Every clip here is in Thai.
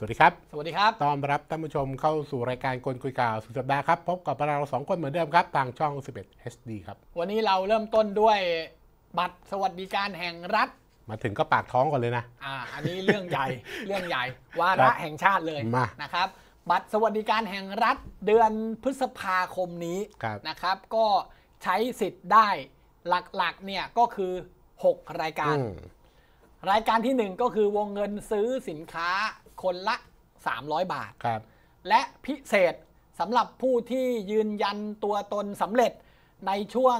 สวัสดีครับ สวัสดีครับ ต้อนรับท่านผู้ชมเข้าสู่รายการคนคุยข่าวสุดสัปดาห์ครับ พบกับเราสองคนเหมือนเดิมครับ ทางช่อง 11 HD ครับ วันนี้เราเริ่มต้นด้วยบัตรสวัสดิการแห่งรัฐ มาถึงก็ปากท้องก่อนเลยนะ อ่า อันนี้เรื่องใหญ่ เรื่องใหญ่วาระแห่งชาติเลยมานะครับ บัตรสวัสดิการแห่งรัฐเดือนพฤษภาคมนี้นะครับ ก็ใช้สิทธิ์ได้หลักๆ เนี่ยก็คือ 6 รายการ รายการที่1ก็คือวงเงินซื้อสินค้าคนละ 300 บาทครับและพิเศษสำหรับผู้ที่ยืนยันตัวตนสำเร็จในช่วง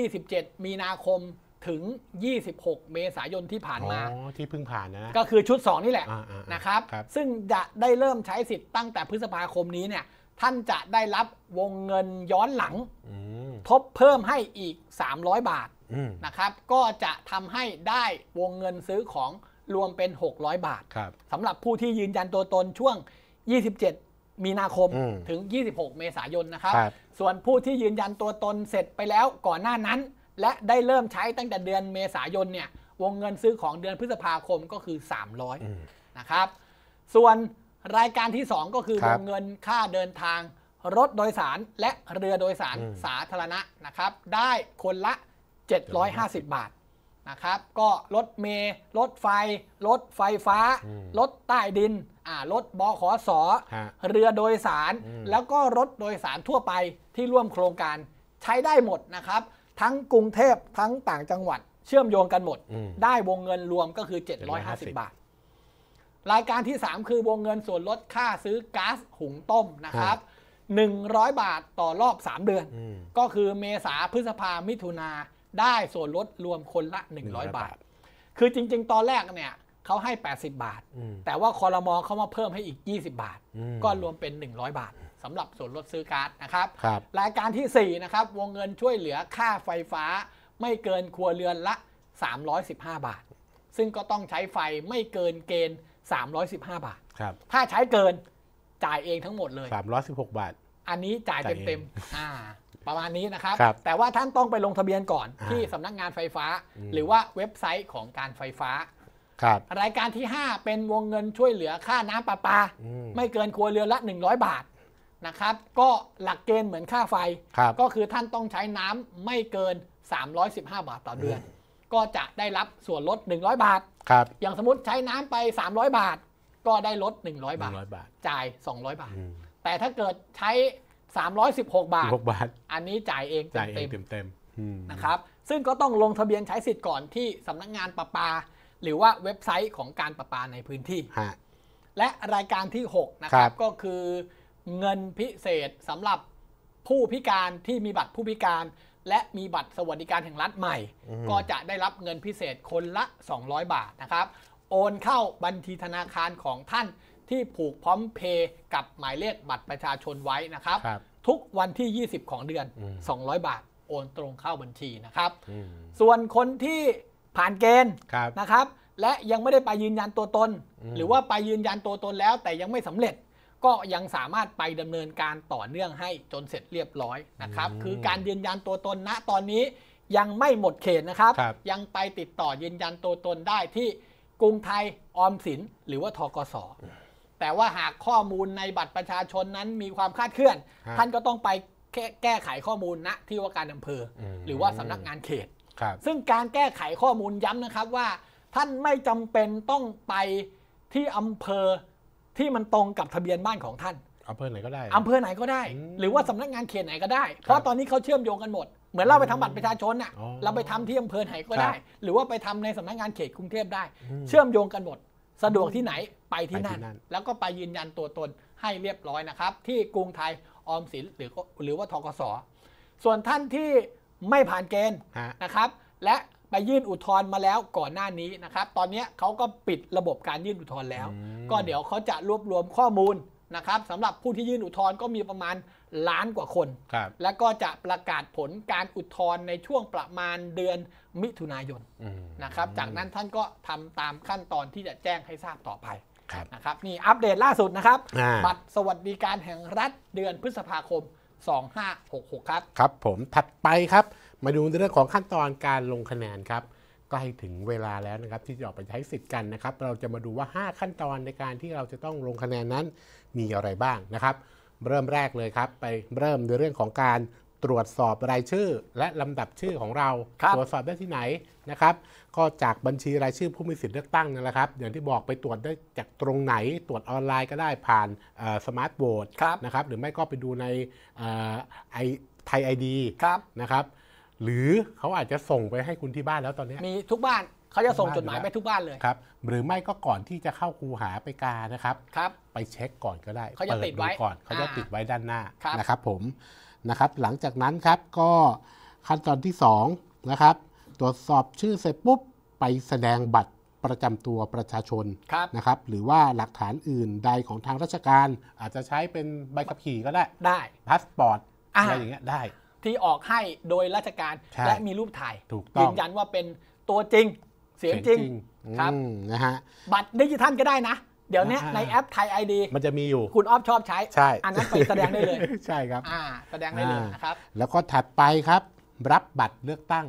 27 มีนาคมถึง 26 เมษายนที่ผ่านมาอ๋อที่เพิ่งผ่านนะก็คือชุด 2 นี่แหละะะนะครับรบซึ่งจะได้เริ่มใช้สิทธิ์ตั้งแต่พฤษภาคมนี้เนี่ยท่านจะได้รับวงเงินย้อนหลัง ทบเพิ่มให้อีก 300 บาทนะครับ ก็จะทำให้ได้วงเงินซื้อของรวมเป็น 600 บาทบสำหรับผู้ที่ยืนยันตัวตนช่วง 27 มีนาคมถึง 26 เมษายนนะครับรบส่วนผู้ที่ยืนยันตัวตนเสร็จไปแล้วก่อนหน้านั้น และได้เริ่มใช้ตั้งแต่เดือนเมษายนเนี่ยวงเงินซื้อของเดือนพฤษภาคมก็คือ 300นะครับส่วนรายการที่ 2 ก็คือ วงเงินค่าเดินทางรถโดยสารและเรือโดยสารสาธารณะนะครับได้คนละ 750 บาทนะครับก็รถเมล์รถไฟ รถไฟฟ้า รถใต้ดินรถบขอสอ เรือโดยสาร แล้วก็รถโดยสารทั่วไปที่ร่วมโครงการใช้ได้หมดนะครับ ทั้งกรุงเทพทั้งต่างจังหวัด เชื่อมโยงกันหมด ได้วงเงินรวมก็คือ 750 บาท รายการที่ 3 คือวงเงินส่วนลดค่าซื้อก๊าซหุงต้มนะครับ 100 บาทต่อรอบ 3 เดือน ก็คือเมษาพฤษภามิถุนาได้ส่วนลดรวมคนละ 100 บาท คือจริงๆ ตอนแรกเนี่ยเขาให้ 80 บาท แต่ว่าคอรมอเขามาเพิ่มให้อีก 20 บาท ก็รวมเป็น 100 บาทสำหรับส่วนลดซื้อการ์ดนะครับรบรายการที่ 4 นะครับ วงเงินช่วยเหลือค่าไฟฟ้าไม่เกินครัวเรือนละ 315 บาท ซึ่งก็ต้องใช้ไฟไม่เกินเกณฑ์315 บาท ถ้าใช้เกินจ่ายเองทั้งหมดเลย316บาท อันนี้จ่ายเต็มๆอ่าประมาณนี้นะครับรบแต่ว่าท่านต้องไปลงทะเบียนก่อนอที่สำนักงานไฟฟ้า หรือว่าเว็บไซต์ของการไฟฟ้าครับรายการที่ 5 เป็นวงเงินช่วยเหลือค่าน้ำประปามไม่เกินครัวเรือนละ 100 บาทนะครับก็หลักเกณฑ์เหมือนค่าไฟ ก็คือท่านต้องใช้น้ำไม่เกิน 315 บาทต่อเดือน ก็จะได้รับส่วนลด 100 บาทครับอย่างสมมติใช้น้ำไป 300 บาท ก็ได้ลด 100หบานึ่ทงร้อยบาท จ่าย 200 บาท แต่ถ้าเกิดใช้316 บาท16บาท อันนี้จ่ายเองจ่ายเองเต็มเต็มนะครับ ซึ่งก็ต้องลงทะเบียนใช้สิทธิ์ก่อนที่สำนักงานประปา หรือว่าเว็บไซต์ของการประปาในพื้นที่ และรายการที่6นะครับก็คือเงินพิเศษสำหรับผู้พิการที่มีบัตรผู้พิการ และมีบัตรสวัสดิการแห่งรัฐใหม่ ก็จะได้รับเงินพิเศษคนละ 200 บาทนะครับ โอนเข้าบัญชีธนาคารของท่านที่ผูกพร้อมเพย์กับหมายเลขบัตรประชาชนไว้นะครับ ทุกวันที่ 20 ของเดือน 200 บาทโอนตรง เข้าบัญชีนะครับ ส่วนคนที่ผ่านเกณฑ์นะครับ และยังไม่ได้ไปยืนยันตัวตนหรือว่าไปยืนยันตัวตนแล้ว แต่ยังไม่สำเร็จก็ยังสามารถไปดำเนินการต่อเนื่องให้จนเสร็จเรียบร้อยนะครับ คือการยืนยันตัวตนณ ตอนนี้ยังไม่หมดเขตนะครับรบยังไปติดต่อยืนยันตัวตนได้ที่กรุงไทยออมสิน หรือว่าทกศแต่ว่าหากข้อมูลในบัตรประชาชนนั้นมีความคลาดเคลื่อน ท่านก็ต้องไปแก้ไขข้อมูลณที่ว่าการอำเภออหรือว่าสำนักงานเขตซึ่งการแก้ไขข้อมูลย้ำนะครับว่า ท่านไม่จำเป็นต้องไปที่อำเภอที่มันตรงกับทะเบียนบ้านของท่านอำเภอไหนก็ได้อำเภอไหนก็ได้ หรือว่าสำนักงานเขตไหนก็ได้เพราะตอนนี้เขาเชื่อมโยงกันหมด เหมือนเราไปทำบัตรประชาชนน่ะเราไปทำที่อำเภอไหนก็ได้ หรือว่าไปทำในสำนักงานเขตกรุงเทพได้ เชื่อมโยงกันหมด สะดวกที่ไหนไปที่นั่นแล้วก็ไปยืนยันตัวตนให้เรียบร้อยนะครับ ที่กรุงไทยออมสินหรือหรือว่าทกศส่วนท่านที่ไม่ผ่านเกณฑ์นะครับ และไปยื่นอุทธรณ์มาแล้วก่อนหน้านี้นะครับ ตอนนี้เขาก็ปิดระบบการยื่นอุทธรณ์แล้ว ก็เดี๋ยวเขาจะรวบรวมข้อมูลนะครับสำหรับผู้ที่ยื่นอุทธรณ์ก็มีประมาณล้านกว่าคนและก็จะประกาศผลการอุทธรณ์ในช่วงประมาณเดือนมิถุนายนนะครับจากนั้นท่านก็ทำตามขั้นตอนที่จะแจ้งให้ทราบต่อไปครับนะครับนี่อัปเดตล่าสุดนะครับบัตรสวัสดิการแห่งรัฐเดือนพฤษภาคม 2566ครับครับผมถัดไปครับมาดูเรื่องของขั้นตอนการลงคะแนนครับใกล้ถึงเวลาแล้วนะครับที่จะออกไปใช้สิทธิ์กันนะครับ เราจะมาดูว่า 5 ขั้นตอนในการที่เราจะต้องลงคะแนนนั้น มีอะไรบ้างนะครับ เริ่มแรกเลยครับ ไปเริ่มในเรื่องของการตรวจสอบรายชื่อและลำดับชื่อของเรารตรวจสอบได้ที่ไหนนะครับ ก็จากบัญชีรายชื่อผู้มีสิทธิเลือกตั้งนั่นแหละครับ อย่างที่บอกไปตรวจได้จากตรงไหน ตรวจออนไลน์ก็ได้ผ่านสมาร์ทโบร์ดนะครับ หรือไม่ก็ไปดูในไอไทยไอดีนะครับ หรือเขาอาจจะส่งไปให้คุณที่บ้านแล้วตอนนี้มีทุกบ้านเขาจะส่งจดหมายไปทุกบ้านเลยครับหรือไม่ก็ก่อนที่จะเข้าคูหาไปกานะครับครับไปเช็คก่อนก็ได้เขาจะติดไว้ก่อนเขาจะติดไว้ด้านหน้านะครับผมนะครับหลังจากนั้นครับก็ขั้นตอนที่2นะครับตรวจสอบชื่อเสร็จปุ๊บไปแสดงบัตรประจำตัวประชาชนนะครับหรือว่าหลักฐานอื่นใดของทางราชการ อาจจะใช้เป็นใบขับขี่ก็ได้ได้พาสปอร์ตอะไรอย่างเงี้ยได้ที่ออกให้โดยราชการและมีรูปถ่ายยืนยันว่าเป็นตัวจริงเสียงจริงครับนะฮะบัตรดิจิทัลก็ได้นะเดี๋ยวนี้ในแอปไทยไอดีมันจะมีอยู่ คุณออฟชอบใช้ใช่อันนั้นไปแสดงได้เลยใช่ครับอ่า แสดงได้เลยนะครับ แล้วก็ถัดไปครับ รับบัตรเลือกตั้ง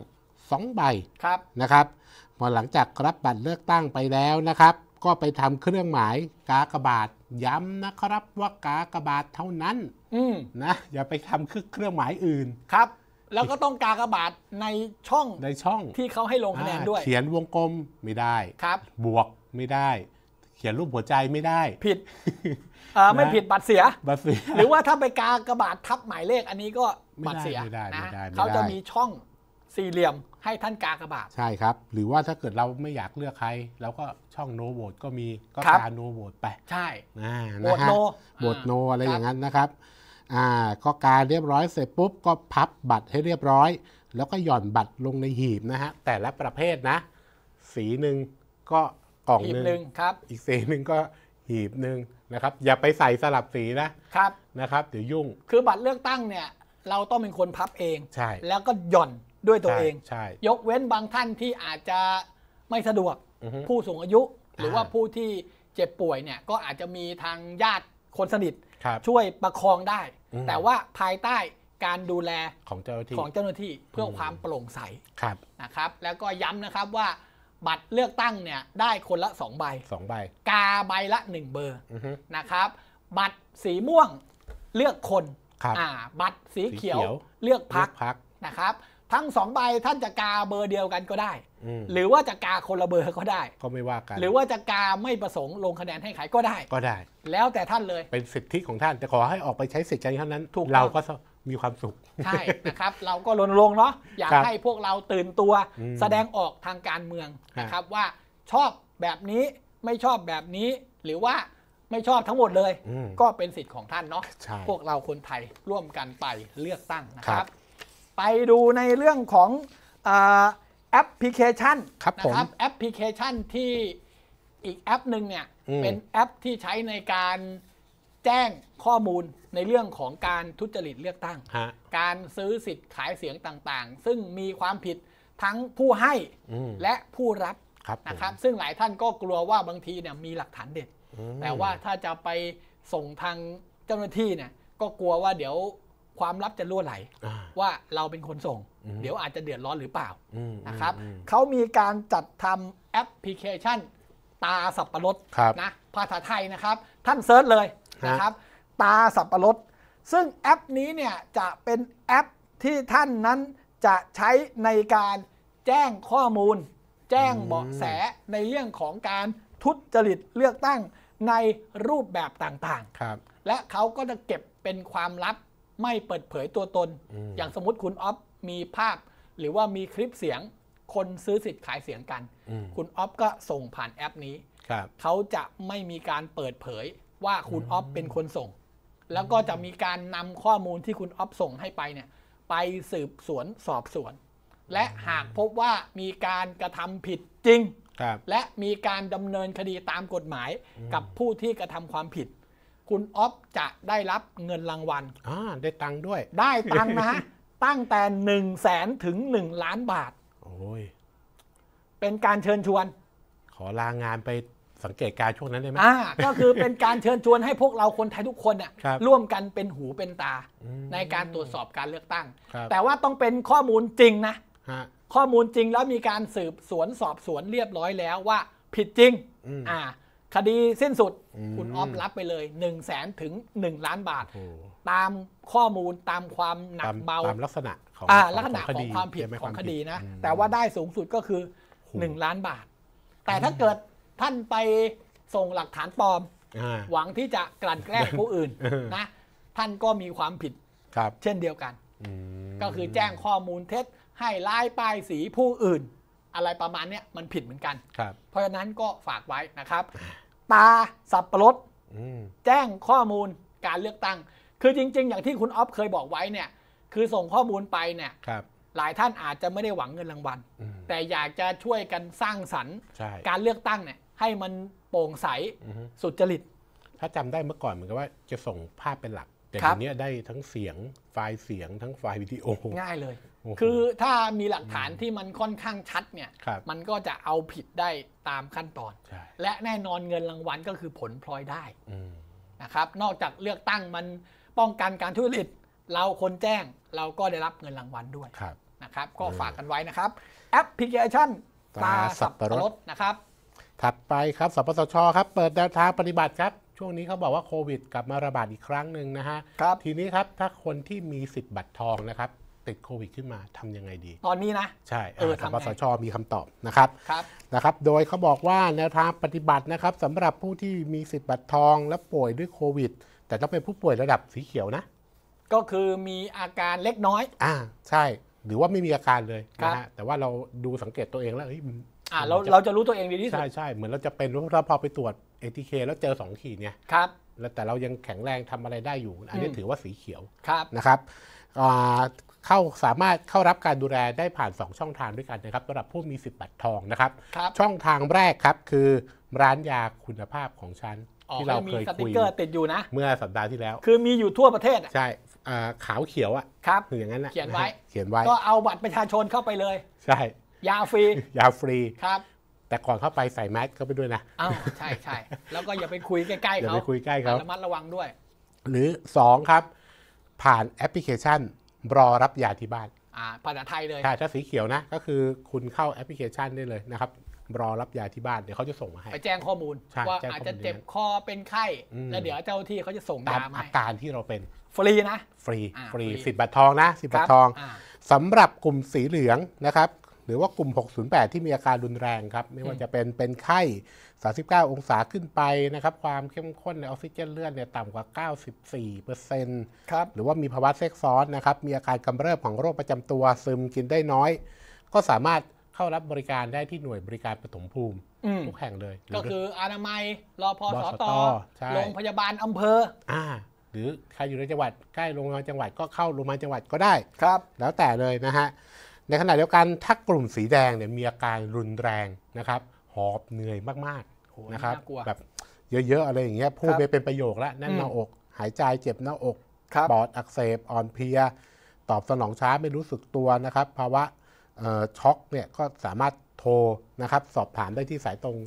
สองใบครับนะครับพอหลังจากรับบัตรเลือกตั้งไปแล้วนะครับ ก็ไปทำเครื่องหมายกากบาทย้ำนะครับว่ากากบาท เท่านั้นอืนะอย่าไปทำเครื่องหมายอื่นครับ แล้วก็ต้องกากบาทในช่องในช่องที่เขาให้ลงคะแนนด้วยเขียนวงกลมไม่ได้ครับ บวกไม่ได้เขียนรูปหัวใจไม่ได้ ผิด ไม่ผิดบัตรเสียบัตรเสีย หรือว่าถ้าไปกากระบาดทับหมายเลขอันนี้ก็บัตรเสียด้เขาจะมีช่องสี่เหลี่ยมให้ท่านกากระบาด ใช่ครับ หรือว่าถ้าเกิดเราไม่อยากเลือกใครเราก็ช่องโนโหวตก็มี ก็กาโนโหวตไปใช่โหวตโน โหวตโนอะไรอย่างนั้นนะครับ อ่า ก็กาเรียบร้อย เสร็จปุ๊บก็พับบัตรให้เรียบร้อย แล้วก็หย่อนบัตรลงในหีบนะฮะแต่ละประเภทนะ สีหนึ่งก็กล่องหีหนึ่งครับอีกสีหนึ่งก็หีบหนึ่งนะครับอย่าไปใส่สลับสีนะครับนะครับ เดี๋ยวยุ่ง คือบัตรเลือกตั้งเนี่ยเราต้องเป็นคนพับเองใช่แล้วก็หย่อนด้วยตัวเองใช่ยกเว้นบางท่านที่อาจจะไม่สะดวกผู้สูงอายุ หรือว่าผู้ที่เจ็บป่วยเนี่ยก็อาจจะมีทางญาติคนสนิท ช่วยประคองได้ แต่ว่าภายใต้การดูแลของเจ้าหน้าที่ของเจ้าหน้าที่เพื่อความโปร่งใสนะครับ แล้วก็ย้ำนะครับว่าบัตรเลือกตั้งเนี่ยได้คนละ2ใบ2 ใบ กาใบละ 1 เบอร์นะครับบัตรสีม่วงเลือกคนคบบัตรสีเขียวเลือกพักนะครับ ทั้งสองใบท่านจะกา เบอร์เดียวกันก็ได้หรือว่าจะกาคนละเบอร์ก็ได้ ก็ไม่ว่ากัน หรือว่าจะกาไม่ประสงค์ลงคะแนนให้ใครก็ได้ ก็ได้ แล้วแต่ท่านเลยเป็นสิทธิของท่านแต่ขอให้ออกไปใช้สิทธิ์ใจเท่านั้นเราก็มีความสุขใช่นะครับเราก็รณรงค์เนาะอยากให้พวกเราตื่นตัวแสดงออกทางการเมืองนะครับ ว่าชอบแบบนี้ไม่ชอบแบบนี้ หรือว่าไม่ชอบทั้งหมดเลยก็เป็นสิทธิ์ของท่านเนาะพวกเราคนไทยร่วมกันไปเลือกตั้งนะครับ ไปดูในเรื่องของแอปพลิเคชันนะครับแอปพลิเคชันที่อีกแอปหนึ่งเนี่ยเป็นแอปที่ใช้ในการแจ้งข้อมูลในเรื่องของการทุจริตเลือกตั้ง การซื้อสิทธิ์ขายเสียงต่างๆ ซึ่งมีความผิดทั้งผู้ให้และผู้รับรบนะครับ ซึ่งหลายท่านก็กลัวว่าบางทีเนี่ยมีหลักฐานเด็ด แต่ว่าถ้าจะไปส่งทางเจ้าหน้าที่เนี่ย ก็กลัวว่าเดี๋ยวความลับจะรั่วไหล ว่าเราเป็นคนส่ง เดี๋ยวอาจจะเดือดร้อนหรือเปล่านะครับ เขามีการจัดทำแอปพลิเคชัน ตาสับปะรดรนะ ภาษาไทยนะครับ ท่านเซิร์ชเลยนะครับ ตาสับปะรด ซึ่งแอปนี้เนี่ยจะเป็นแอปที่ท่านนั้นจะใช้ในการแจ้งข้อมูล แจ้งเบาะแสในเรื่องของการทุจริตเลือกตั้งในรูปแบบต่างๆ และเขาก็จะเก็บเป็นความลับไม่เปิดเผยตัวตนออย่างสมมติคุณอ๊อฟมีภาพ หรือว่ามีคลิปเสียง คนซื้อสิทธิ์ขายเสียงกันคุณอ๊อฟก็ส่งผ่านแอปนี้เขาจะไม่มีการเปิดเผยว่าคุณออฟเป็นคนส่ง แล้วก็จะมีการนำข้อมูลที่คุณออฟส่งให้ไปเนี่ยไปสืบสวนสอบสวน และหากพบว่ามีการกระทำผิดจริงรและมีการดำเนินคดีตามกฎหมายกับผู้ที่กระทำความผิด คุณออฟจะได้รับเงินรางวัล อ่าได้ตังค์ด้วยได้ตังค์นะะตั้งแต่หนึ่งแสนถึงหนึ่งล้านบาทโอ้ยเป็นการเชิญชวน ขอลางานไปสังเกตการช่วงนั้นได้ไหมอ่า ก็คือเป็นการเชิญชวนให้พวกเราคนไทยทุกคนอ่ะร่วมกันเป็นหูเป็นตาในการตรวจสอบการเลือกตั้ง แต่ว่าต้องเป็นข้อมูลจริงนะ ข้อมูลจริงแล้วมีการสืบสวนสอบสวนเรียบร้อยแล้วว่า ผิดจริง อ่า คดีสิ้นสุด คุณออมรับไปเลย1นึ่งแสนถึง 1 ล้านบาท ตามข้อมูลตามความหนักเบาตามลักษณะของลักษณะของความผิดของคดีนะ แต่ว่าได้สูงสุดก็คือ 1 ล้านบาท แต่ถ้าเกิดท่านไปส่งหลักฐานปลอม หวังที่จะกลั่นแกล้งผู้อื่นนะท่านก็มีความผิดเช่นเดียวกัน ก็คือแจ้งข้อมูลเท็จ ให้ลายป้ายสีผู้อื่น อะไรประมาณนี้มันผิดเหมือนกัน เพราะฉะนั้นก็ฝากไว้นะครับ ตาสับปะรด แจ้งข้อมูลการเลือกตั้ง คือจริงๆ อย่างที่คุณออฟเคยบอกไว้เนี่ยคือส่งข้อมูลไปเนี่ยหลายท่านอาจจะไม่ได้หวังเงินรางวัลแต่อยากจะช่วยกันสร้างสรรค์ การเลือกตั้งเนี่ยให้มันโปร่งใสสุดจริตถ้าจำได้เมื่อก่อนเหมือนกับว่าจะส่งภาพเป็นหลัก แต่ทีนี้ได้ทั้งเสียงไฟล์เสียงทั้งไฟล์วิดีโอง่ายเลย คือถ้ามีหลักฐานที่มันค่อนข้างชัดเนี่ยมันก็จะเอาผิดได้ตามขั้นตอน และแน่นอนเงินรางวัลก็คือผลพลอยได้นะครับ นอกจากเลือกตั้งมันป้องกันการทุจริต เราคนแจ้งเราก็ได้รับเงินรางวัลด้วยนะครับก็ฝากกันไว้นะครับแอปพลิเคชันตาสับปะรดนะครับถัดไปครับ สปสช ครับ เปิดแนวทางปฏิบัติครับ ช่วงนี้เขาบอกว่าโควิดกลับมาระบาดอีกครั้งหนึ่งนะฮะครับทีนี้ครับ ถ้าคนที่มีสิทธิ์บัตรทองนะครับ ติดโควิด ขึ้นมาทำยังไงดี ตอนนี้นะใช่สปสชมีคำตอบนะครับ ครับ นะครับ โดยเขาบอกว่าแนวทางปฏิบัตินะครับสำหรับผู้ที่มีสิทธิ์บัตรทองและป่วยด้วยโควิด แต่ต้องเป็นผู้ป่วยระดับสีเขียวนะ ก็คือมีอาการเล็กน้อย อ่าใช่ หรือว่าไม่มีอาการเลยนะฮะ แต่ว่าเราดูสังเกตตัวเองแล้วเฮ้ยมันอ่าเราเราจะรู้ตัวเองดีที่สุดใช่ใช่เหมือนเราจะเป็นเราพอไปตรวจเอทีเคแล้วเจอ 2 ขีดเนี่ยครับแล้วแต่เรายังแข็งแรงทำอะไรได้อยู่ อันนี้ถือว่าสีเขียวครับนะครับเข้าสามารถเข้ารับการดูแลได้ผ่าน 2 ช่องทางด้วยกันนะครับสำหรับผู้มีสิทธิ์บัตรทองนะครับรบช่องทางแรกครับคือร้านยาคุณภาพของฉัน ที่เราเคยคุยติดอยู่นะ เมื่อสัปดาห์ที่แล้ว คือมีอยู่ทั่วประเทศใช่ขาวเขียวอ่ะครับอย่างนั้นนะเขียนไว้เขียนไว้ก็เอาบัตรประชาชนเข้าไปเลยใช่ยาฟรี ยาฟรี ครับ แต่ก่อนเข้าไปใส่แมสเข้าไปด้วยนะ อ้าว ใช่ใช่แล้วก็อย่าไปคุยใกล้ ๆเขาอย่าไปคุยใกล้เขาระมัดระวังด้วย หรือ 2 ครับ ผ่านแอปพลิเคชันรอรับยาที่บ้าน อ่า ภาษาไทยเลย ใช่ ถ้าสีเขียวนะ ก็คือคุณเข้าแอปพลิเคชันได้เลยนะครับรอรับยาที่บ้าน เดี๋ยวเขาจะส่งมาให้ ไปแจ้งข้อมูล ว่าอาจจะเจ็บคอเป็นไข้ แล้วเดี๋ยวเจ้าที่เขาจะส่งยามาอาการที่เราเป็น ฟรีนะ ฟรี ฟรี สิบบาททองนะ สิบบาททองสำหรับกลุ่มสีเหลืองนะครับหรือว่ากลุ่ม 608 ที่มีอาการรุนแรงครับ ไม่ว่าจะเป็นเป็นไข้ 39 องศาขึ้นไปนะครับ ความเข้มข้นในออกซิเจนเลือดเนี่ยต่ำกว่า 94เปอร์เซ็นต์ครับหรือว่ามีภาวะแทรกซ้อนนะครับ มีอาการกำเริบของโรคประจำตัวซึมกินได้น้อย ก็สามารถเข้ารับบริการได้ที่หน่วยบริการปฐมภูมิทุกแห่งเลย ก็คืออนามัยรอพอสตโรงพยาบาลอำเภอ อ่า หรือใครอยู่ในจังหวัดใกล้โรงพยาบาลจังหวัดก็เข้าโรงพยาบาลจังหวัดก็ได้ครับ แล้วแต่เลยนะฮะในขณะเดียวกันถ้ากลุ่มสีแดงเนี่ยมีอาการรุนแรงนะครับหอบเหนื่อยมากๆนะครับแบบเยอะๆอะไรอย่างเงี้ยพูดไปเป็นประโยคแล้วแน่นหน้าอกหายใจเจ็บหน้าอกปอดอักเสบอ่อนเพลีย ตอบสนองช้าไม่รู้สึกตัวนะครับภาวะช็อกเนี่ยก็สามารถโทรนะครับสอบถามได้ที่สายตรง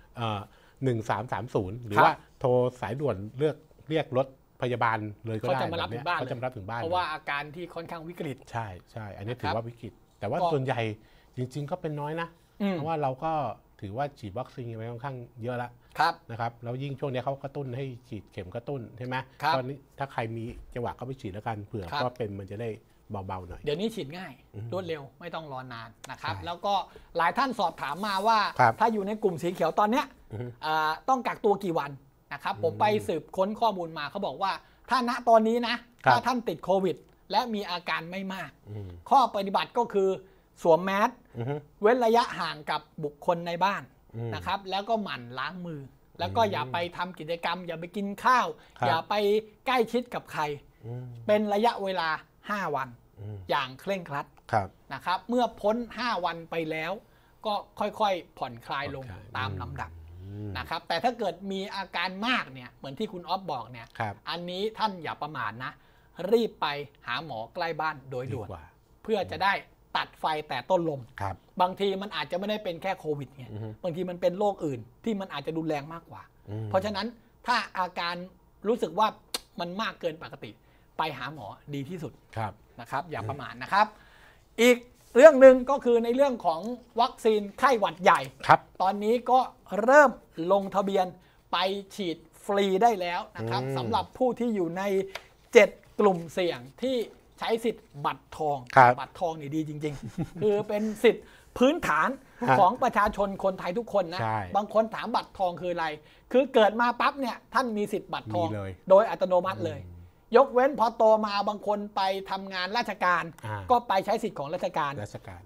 330 1330 หรือว่าโทรสายด่วนเลือกเรียกรถพยาบาลเลยก็ได้เขาจะมารับถึงบ้านเขาจะมารับถึงบ้าน เพราะว่าอาการที่ค่อนข้างวิกฤตใช่ใช่อันนี้ถือว่าวิกฤตแต่ว่าส่วนใหญ่จริงๆก็เป็นน้อยนะ เพราะว่าเราก็ถือว่าฉีดวัคซีนไปค่อนข้างเยอะละครับนะครับ แล้วยิ่งช่วงนี้เขากระตุ้นให้ฉีดเข็มกระตุ้นใช่ไหมตอนนี้ถ้าใครมีจังหวะก็ไปฉีดแล้วกันเผื่อก็เป็นมันจะได้เบาๆหน่อยเดี๋ยวนี้ฉีดง่าย รวดเร็วไม่ต้องรอนานนะครับแล้วก็หลายท่านสอบถามมาว่า ถ้าอยู่ในกลุ่มสีเขียวตอนเนี้ยต้องกักตัวกี่วันนะครับผมไปสืบค้นข้อมูลมาเขาบอกว่า ถ้าณตอนนี้นะ ถ้าท่านติดโควิด และมีอาการไม่มาก ข้อปฏิบัติก็คือสวมแมสเว้นระยะห่างกับบุคคลในบ้าน นะครับ แล้วก็หมั่นล้างมือ แล้วก็อย่าไปทำกิจกรรม อย่าไปกินข้าว อย่าไปใกล้ชิดกับใครเป็นระยะเวลา 5 วันอย่างเคร่งครัดนะครับเมื่อพ้น 5 วันไปแล้ว ก็ค่อยๆผ่อนคลายลงตามลำดับนะครับแต่ถ้าเกิดมีอาการมากเนี่ย เหมือนที่คุณออฟบอกเนี่ยอันนี้ท่านอย่าประมาทนะ รีบไปหาหมอใกล้บ้านโดยด่วน เพื่อจะได้ตัดไฟแต่ต้นลมครับบางทีมันอาจจะไม่ได้เป็นแค่โควิดไงบางทีมันเป็นโรคอื่นที่มันอาจจะรุนแรงมากกว่า เพราะฉะนั้นถ้าอาการรู้สึกว่ามันมากเกินปกติ ไปหาหมอดีที่สุดนะครับอย่าประมาทนะครับอีกเรื่องหนึ่งก็คือในเรื่องของวัคซีนไข้หวัดใหญ่ ครับ ตอนนี้ก็เริ่มลงทะเบียนไปฉีดฟรีได้แล้วนะครับสำหรับผู้ที่อยู่ใน7กลุ่มเสี่ยงที่ใช้สิทธิ์บัตรทองครับตรทองนี่ดีจริง ๆ คือเป็นสิทธิ์พื้นฐานของประชาชนคนไทยทุกคนนะใช่บางคนถามบัตรทองคืออะไร คือเกิดมาปั๊บเนี่ยท่านมีสิทธิ์บัตรทองเลย โดยอัตโนมัติเลยยกเว้นพอโตมาบางคนไปทำงานราชการก็ไปใช้สิทธิ์ของราชการ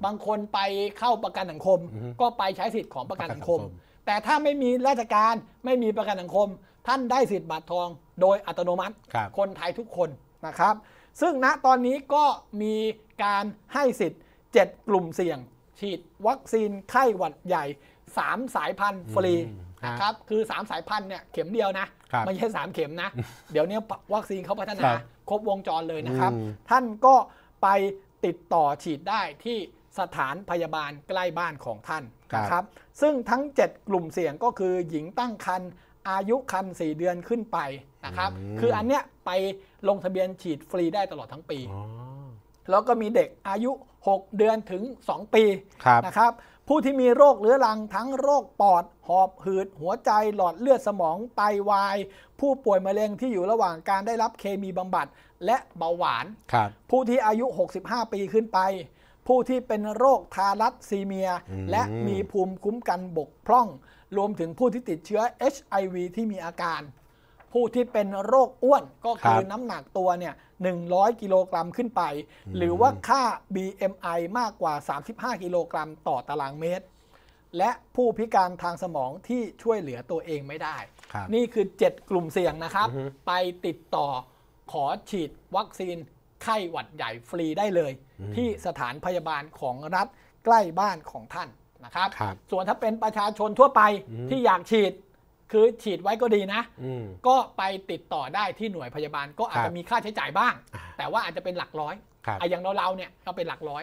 บางคนไปเข้าประกันสังคม ก็ไปใช้สิทธิ์ของประกันสังคม แต่ถ้าไม่มีราชการไม่มีประกันสังคม ท่านได้สิทธิ์บัตรทองโดยอัตโนมัติ คนไทยทุกคนนะครับซึ่งณตอนนี้ก็มีการให้สิทธิ์7กลุ่มเสี่ยง ฉีดวัคซีนไข้หวัดใหญ่ 3 สายพันธุ์ฟรีครับ คือ 3 สายพันธุ์เนี่ยเข็มเดียวนะ ไม่ใช่ 3 เข็มนะ เดี๋ยวนี้วัคซีนเขาพัฒนา ครบวงจรเลยนะครับ ท่านก็ไปติดต่อฉีดได้ที่สถานพยาบาลใกล้บ้านของท่านนะครับ ซึ่งทั้ง 7 กลุ่มเสี่ยงก็คือหญิงตั้งครรภ์อายุครรสี4เดือนขึ้นไปนะครับ คืออันเนี้ยไปลงทะเบียนฉีดฟรีได้ตลอดทั้งปี แล้วก็มีเด็กอายุ 6 เดือนถึง 2 ปีนะครับ ผู้ที่มีโรคเรื้อรังทั้งโรคปอดหอบหืด หัวใจหลอดเลือดสมองไตาวาย ผู้ป่วยมะเร็งที่อยู่ระหว่างการได้รับเคมีบำบัดและเบาหวานผู้ที่อายุ 65 ปีขึ้นไป ผู้ที่เป็นโรคทารัสซีเมีย และมีภูมิคุ้มกันบกพร่อง รวมถึงผู้ที่ติดเชื้อ HIV ที่มีอาการ ผู้ที่เป็นโรคอ้วนก็คือน้ำหนักตัวเนี่ย100 กิโลกรัมขึ้นไปหรือว่าค่า BMI มากกว่า 35 กิโลกรัมต่อตารางเมตรและผู้พิการทางสมองที่ช่วยเหลือตัวเองไม่ได้ นี่คือ 7 กลุ่มเสี่ยงนะครับ ไปติดต่อขอฉีดวัคซีน ไข้หวัดใหญ่ฟรีได้เลย ที่สถานพยาบาลของรัฐใกล้บ้านของท่านนะครับรบส่วนถ้าเป็นประชาชนทั่วไปที่อยากฉีด คือฉีดไว้ก็ดีนะ ก็ไปติดต่อได้ที่หน่วยพยาบาลก็อาจจะมีค่าใช้จ่ายบ้าง แต่ว่าอาจจะเป็นหลักร้อยอย่างเราเราเนี่ยก็เป็นหลักร้อย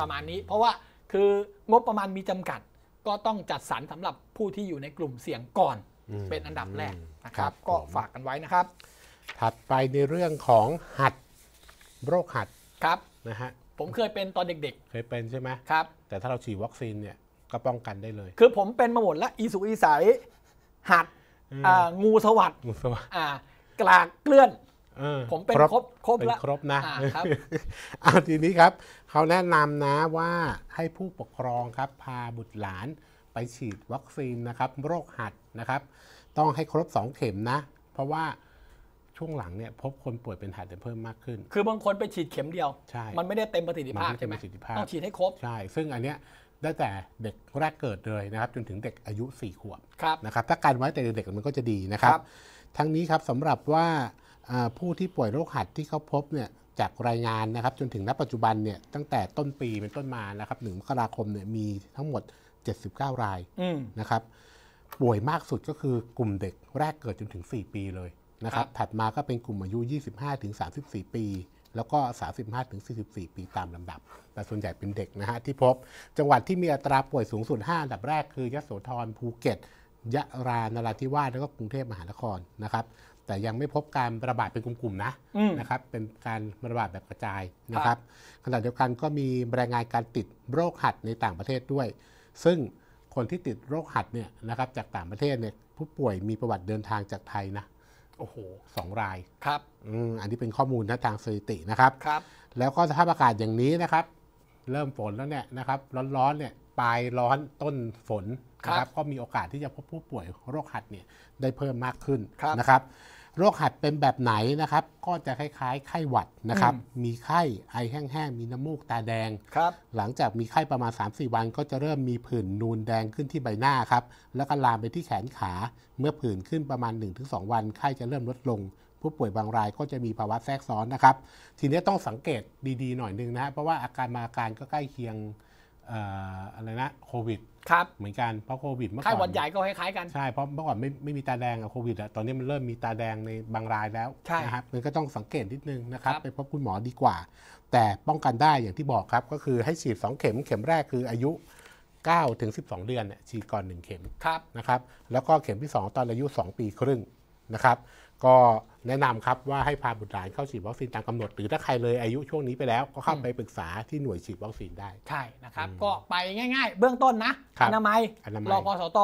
ประมาณนี้ เพราะว่าคืองบประมาณมีจำกัดก็ต้องจัดสรรสำหรับผู้ที่อยู่ในกลุ่มเสี่ยงก่อนเป็นอันดับแรกนะครับ ก็ฝากกันไว้นะครับ ถัดไปในเรื่องของหัดโรคหัดครับนะฮะผมเคยเป็นตอนเด็กๆเคยเป็นใช่ไหมครับแต่ถ้าเราฉีดวัคซีนเนี่ยก็ป้องกันได้เลย คือผมเป็นมาหมดละอีสุอีใสหัดงูสวัสด์งูสวัสด์กลากเกลื่อนผมเป็นครบ ครบบละครบนะครับเอาทีนี้ครับเขาแนะนำนะว่าให้ผู้ปกครองครับพาบุตรหลาน ไปฉีดวัคซีนนะครับ โรคหัดนะครับ ต้องให้ครบ 2 เข็มนะ เพราะว่าช่วงหลังเนี่ย พบคนป่วยเป็นหัดเพิ่มมากขึ้น คือบางคนไปฉีดเข็มเดียวใช่มันไม่ได้เต็มประสิทธิภาพใช่ไหมต้องฉีดให้ครบ ใช่ ซึ่งอันเนี้ยได้แต่เด็กแรกเกิดเลยนะครับ จนถึงเด็กอายุ4ขวบบนะครับถ้าการไว้แต่เด็กมันก็จะดีนะครับทั้งนี้ครับสำหรับว่าผู้ที่ป่วยโรคหัดที่เขาพบเนี่ยจากรายงานนะครับ จนถึงณปัจจุบันเนี่ยตั้งแต่ต้นปีเป็นต้นมานะครับหนึ่งมกราคมเนี่ยมีทั้งหมด 79 รายนะครับ ป่วยมากสุดก็คือกลุ่มเด็กแรกเกิดจนถึง 4 ปีเลยนะครับ ถัดมาก็เป็นกลุ่มอายุ 25-34 ปี แล้วก็ 35-44 ปีตามลำดับ แต่ส่วนใหญ่เป็นเด็กนะฮะที่พบ จังหวัดที่มีอัตราป่วยสูงสุด5อันดับแรกคือยโสธรภูเก็ต ยะรานราธิวาสแล้วก็กรุงเทพมหานครนะครับแต่ยังไม่พบการระบาด เป็นกลุ่มๆนะนะครับเป็นการระบาดแบบกระจายนะครับขณะเดียวกันก็มีรายงานการติดโรคหัดในต่างประเทศด้วย ซึ่งคนที่ติดโรคหัดเนี่ยนะครับจากต่างประเทศเนี่ยผู้ป่วยมีประวัติเดินทางจากไทยนะโอ้โหสองรายครับอันนี้เป็นข้อมูลนะทางสถิตินะครับครับแล้วก็สภาพอากาศอย่างนี้นะครับ เริ่มฝนแล้วเนี่ยนะครับ ร้อนๆเนี่ยปลายร้อนต้นฝนนะครับก็มีโอกาสที่จะพบผู้ป่วยโรคหัดเนี่ยได้เพิ่มมากขึ้นนะครับโรคหัดเป็นแบบไหนนะครับก็จะคล้ายๆ ไข้หวัดนะครับมีไข้ไอแห้งๆมีน้ำมูกตาแดงหลังจากมีไข้ประมาณ3-4 วันก็จะเริ่มมีผื่นนูนแดงขึ้นที่ใบหน้าครับแล้วก็ลามไปที่แขนขาเมื่อผื่นขึ้นประมาณ 1-2 วันไข้จะเริ่มลดลง ผู้ป่วยบางรายก็จะมีภาวะแทรกซ้อนนะครับทีนี้ต้องสังเกตดีๆหน่อยนึงนะ เพราะว่าอาการมาอาการก็ใกล้เคียงอะไรนะโควิดครับเหมือนกันเพราะโควิดเมื่อก่อนไข้หวัดใหญ่ก็คล้ายๆกันใช่เพราะเมื่อก่อนไม่ไม่มีตาแดงอะโควิดอะตอนนี้มันเริ่มมีตาแดงในบางรายแล้วนะครับมันก็ต้องสังเกตนิดนึงนะครับไปพบคุณหมอดีกว่า แต่ป้องกันได้อย่างที่บอกครับก็คือให้ฉีด 2 เข็มเข็มแรกคืออายุ9ถึง12 เดือนเนี่ยฉีดก่อน 1 เข็มนะครับ แล้วก็เข็มที่ 2 ตอนอายุ 2 ปีครึ่งนะครับ ก็แนะนำครับว่าให้พาบุตรหลานเข้าฉีดวัคซีนตามกำหนดหรือถ้าใครเลยอายุช่วงนี้ไปแล้ว ก็เข้าไปปรึกษาที่หน่วยฉีดวัคซีนได้ใช่นะครับ ก็ไปง่าย ๆ เบื้องต้นนะอนามัยรอพสต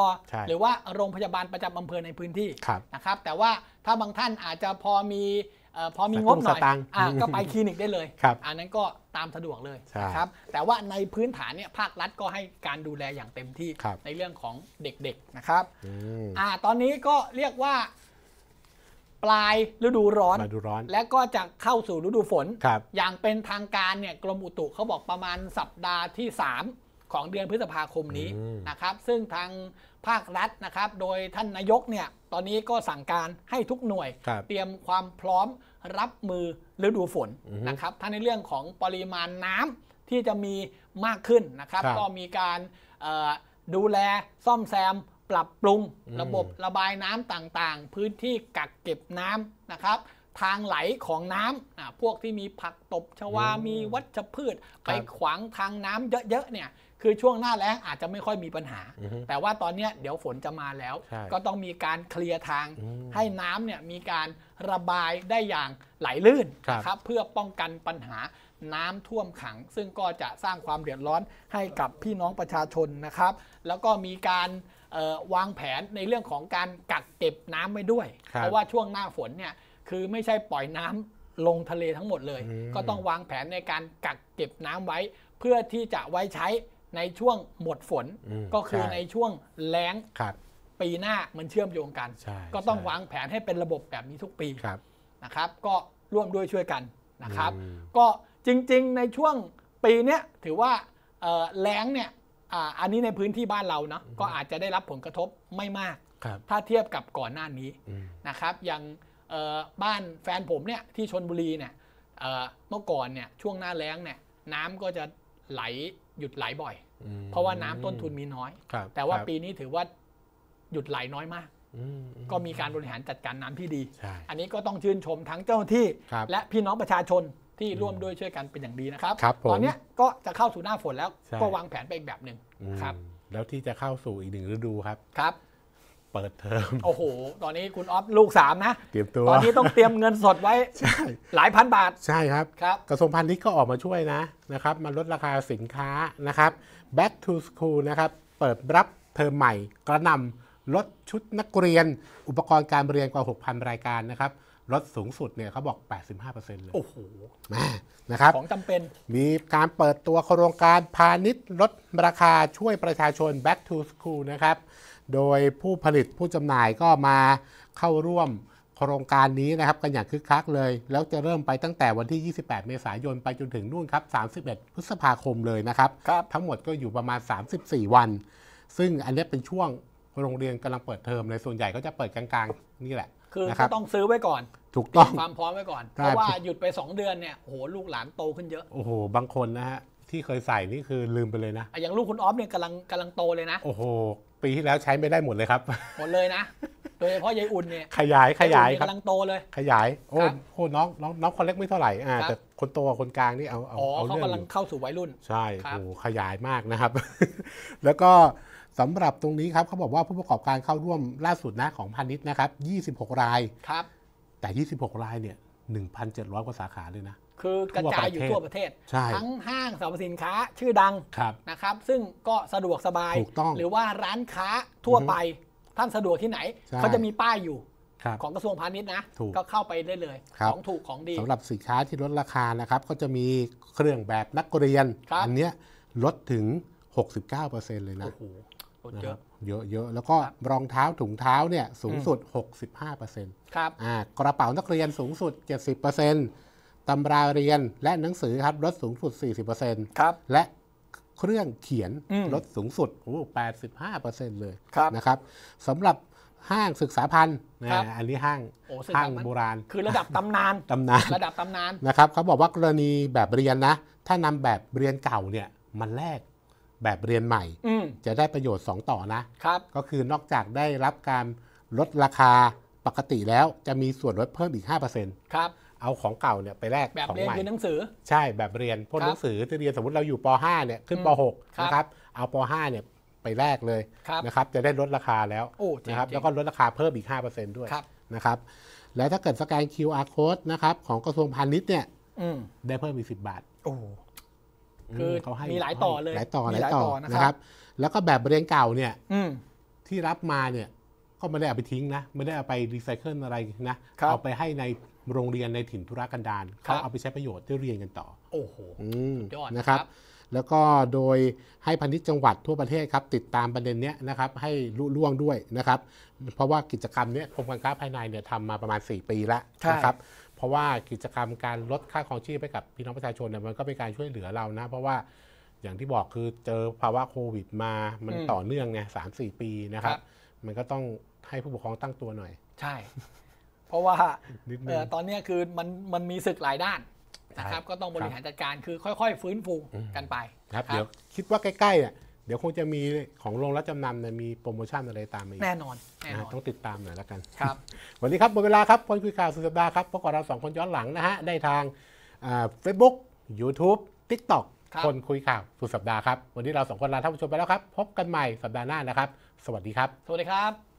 หรือว่าโรงพยาบาลประจำอำเภอในพื้นที่นะครับ แต่ว่าถ้าบางท่านอาจจะพอมีพอมีงบหน่อยอก็ไปคลินิกได้เลย อันนั้นก็ตามสะดวกเลยครับแต่ว่าในพื้นฐานเนี่ยภาครัฐก็ให้การดูแลอย่างเต็มที่ ในเรื่องของเด็กๆนะครับอตอนนี้ก็เรียกว่าปลายฤดูร้อนดูร้อน และก็จะเข้าสู่ฤดูฝนครับอย่างเป็นทางการเนี่ยกรมอุตุเขาบอกประมาณสัปดาห์ที่ 3 ของเดือนพฤษภาคมนี้นะครับ ซึ่งทางภาครัฐนะครับโดยท่านนายกเนี่ยตอนนี้ก็สั่งการให้ทุกหน่วย เตรียมความพร้อมรับมือฤดูฝนนะครับทั้งในเรื่องของปริมาณน้ำที่จะมีมากขึ้นนะครับรบก็มีการดูแลซ่อมแซมปรับปรุงระบบระบายน้ำต่างๆ พื้นที่กักเก็บน้ำนะครับ ทางไหลของน้ำนะพวกที่มีผักตบชวา มีวัชพืชไปขวางทางน้ำเยอะๆ เนี่ย คือช่วงหน้าแล้งอาจจะไม่ค่อยมีปัญหา แต่ว่าตอนนี้เดี๋ยวฝนจะมาแล้ว ก็ต้องมีการเคลียร์ทางให้น้ำเนี่ยมีการระบายได้อย่างไหลลื่นนะครับเพื่อป้องกันปัญหาน้ำท่วมขัง ซึ่งก็จะสร้างความเดือดร้อนให้กับพี่น้องประชาชนนะครับ แล้วก็มีการวางแผนในเรื่องของการกักเก็บน้ำไว้ด้วยเพราะว่าช่วงหน้าฝนเนี่ย คือไม่ใช่ปล่อยน้ำลงทะเลทั้งหมดเลย ก็ต้องวางแผนในการกักเก็บน้ำไว้ เพื่อที่จะไว้ใช้ในช่วงหมดฝนก็คือในช่วงแล้งปีหน้ามันเชื่อมโยงกัน ก็ต้องวางแผนให้เป็นระบบแบบนี้ทุกปีนะครับ ก็ร่วมด้วยช่วยกันนะครับ ก็จริงๆ ในช่วงปีนี้ถือว่าแล้งเนี่ยอันนี้ในพื้นที่บ้านเราเนาะก็อาจจะได้รับผลกระทบไม่มากถ้าเทียบกับก่อนหน้านี้นะครับอย่างบ้านแฟนผมเนี่ยที่ชนบุรีเนี่ยเมื่อก่อนเนี่ยช่วงหน้าแล้งเนี่ยน้ำก็จะไหลหยุดไหลบ่อย เพราะว่าน้ำต้นทุนมีน้อย แต่ว่าปีนี้ถือว่าหยุดไหลน้อยมากก็มีการบริหารจัดการน้ำที่ดีอันนี้ก็ต้องชื่นชมทั้งเจ้าหน้าที่และพี่น้องประชาชนที่ร่วมด้วยช่วยกันเป็นอย่างดีนะครับรบตอนนี้ก็จะเข้าสู่หน้าฝนแล้ว ก็วางแผนไปอีกแบบหนึ่งครับ แล้วที่จะเข้าสู่อีกหนึ่งฤดูครับ ครับ เปิดเทอม โอ้โห ตอนนี้คุณออฟลูกสามนะ เตรียมตัวตอนนี้ต้องเตรียมเงินสดไว้ หลายพันบาท ใช่ครับครับกระทรวงพาณิชย์ก็ออกมาช่วยนะนะครับ มาลดราคาสินค้านะครับ back to school นะครับ เปิดรับเทอมใหม่ กระนำลดชุดนักเรียน อุปกรณ์การเรียนกว่า 6,000 รายการนะครับลดสูงสุดเนี่ยเขาบอก 85%เลย โอ้โหนะครับ ของจำเป็น มีการเปิดตัวโครงการพาณิชย์ลดราคาช่วยประชาชน back to school นะครับ โดยผู้ผลิตผู้จำหน่ายก็มาเข้าร่วมโครงการนี้นะครับ กันอย่างคึกคักเลย แล้วจะเริ่มไปตั้งแต่วันที่ 28 เมษายนไปจนถึงนู่นครับ 31 พฤษภาคมเลยนะครับรบทั้งหมดก็อยู่ประมาณ 34 วัน ซึ่งอันนี้เป็นช่วงโรงเรียนกำลังเปิดเทอมเลย ส่วนใหญ่ก็จะเปิดกลางๆ นี่แหละคือก็ต้องซื้อไว้ก่อนถูกต้องความพร้อมไว้ก่อนเพราะว่าหยุดไป2เดือนเนี่ยโหลูกหลานโตขึ้นเยอะ โอ้โห บางคนนะฮะที่เคยใส่นี่คือลืมไปเลยนะ อย่างลูกคุณออฟเนี่ยกำลังกำลังโตเลยนะโอ้โห ปีที่แล้วใช้ไม่ได้หมดเลยครับหมดเลยนะโดยเฉพาะยายอุ่นเนี่ยขยายขยายกำลังโตเลย ขยาย โอ้โหน้องน้องน้องคนเล็กไม่เท่าไหร่อ่าแต่คนโตคนกลางนี่เอาเอาเาเรื่องเขากำลังเข้าสู่วัยรุ่น ใช่โอ้ขยายมากนะครับ แล้วก็สำหรับตรงนี้ครับเขาบอกว่าผู้ประกอบการเข้าร่วมล่าสุดนะของพาณิชย์นะครับ26ราย ครับ แต่ 26 รายเนี่ย1,700กว่าสาขาเลยนะ คือกระจายอยู่ทั่วประเทศใช่ทั้งห้างสรรพสินค้า ชื่อดังนะครับ ซึ่งก็สะดวกสบายถูกต้องหรือว่าร้านค้าทั่วไป ท่านสะดวกที่ไหนเขาจะมีป้ายอยู่ ของกระทรวงพาณิชย์นะก็เข้าไปได้เลยของถูกของดีสำหรับสินค้าที่ลดราคานะครับก็จะมีเครื่องแบบนักเรียน อันนี้ลดถึง 69%เลยนะเยอะเยอะแล้วก็รองเท้าถุงเท้าเนี่ยสูงสุด 65%ครับอ่ากระเป๋านักเรียนสูงสุด 70%ตำราเรียนและหนังสือครับลดสูงสุด 40%ครับและเครื่องเขียนลดสูงสุดโอ้85%เลยนะครับสำหรับห้างศึกษาพันธ์อันนี้ห้างห้างโบราณ คือระดับตำนานตำนานระดับตำนานนะครับเขาบอกว่ากรณีแบบเรียนนะ ถ้านำแบบเรียนเก่าเนี่ยมันแลกแบบเรียนใหม่จะได้ประโยชน์ 2 ต่อนะครับก็คือนอกจากได้รับการลดราคาปกติแล้วจะมีส่วนลดเพิ่มอีก5%ครับเอาของเก่าเนี่ยไปแลกแบบของเรียนใหม่คือหนังสือ ใช่แบบเรียนพวกหนังสือ ที่เรียนสมมติเราอยู่ป .5 เนี่ยขึ้นป .6 นะครับเอาป .5 เนี่ยไปแลกเลยนะครับจะได้ลดราคาแล้วนะครับแล้วก็ลดราคาเพิ่มอีก 5%ด้วยครซ็นะครับแล้วถ้าเกิดสแกน QR code นะครับของกระทรวงพาณิชย์เนี่ยได้เพิ่มอีก10 บาทโอ้คือมีหลายต่อเลยหลายต่อหลายต่อนะครับ แล้วก็แบบเรียนเก่าเนี่ยที่รับมาเนี่ยก็ไม่ได้เอาไปทิ้งนะ ไม่ได้เอาไปรีไซเคิลอะไรนะ เอาไปให้ในโรงเรียนในถิ่นธุรกันดารเขาเอาไปใช้ประโยชน์ได้เรียนกันต่อ โอ้โหยอดนะครับ แล้วก็โดยให้พันธุ์จังหวัดทั่วประเทศครับ ติดตามประเด็นนี้นะครับ ให้รุล่วงด้วยนะครับ เพราะว่ากิจกรรมนี้กรมการค้าภายในเนี่ยทำมาประมาณ 4 ปีแล้วนะครับราะว่ากิจกรรมการลดค่าครองชีพให้กับพี่น้องประชาชนเนี่ยมันก็เป็นการช่วยเหลือเรานะ เพราะว่าอย่างที่บอกคือเจอภาวะโควิดมามันต่อเนื่องไงสามสี่ปีนะครับ มันก็ต้องให้ผู้ปกครองตั้งตัวหน่อย ใช่ เพราะว่าตอนนี้คือมันมันมีศึกหลายด้านนะครับ ก็ต้องบริหารจัดการคือค่อยๆ ฟื้นฟูกันไปครับเดี๋ยวคิดว่าใกล้ๆเนี่ยเดี๋ยวคงจะมีของโรงรับจำนำเนี่ยมีโปรโมชั่นอะไรตามมาอีกแน่นอนแน่นอนต้องติดตามหน่อยแล้วกัน ครับวันนี้ครับหมดเวลาครับพนคุยข่าวสุดสัปดาห์ครับพบกับเราสองคนย้อนหลังนะฮะได้ทางเฟซบุ๊กยูทูบทิกต็อกคนคุยข่าวสุดสัปดาห์ครับ วันนี้เราสองคนลาท่านผู้ชมไปแล้วครับ พบกันใหม่สัปดาห์หน้านะครับ สวัสดีครับสวัสดีครับ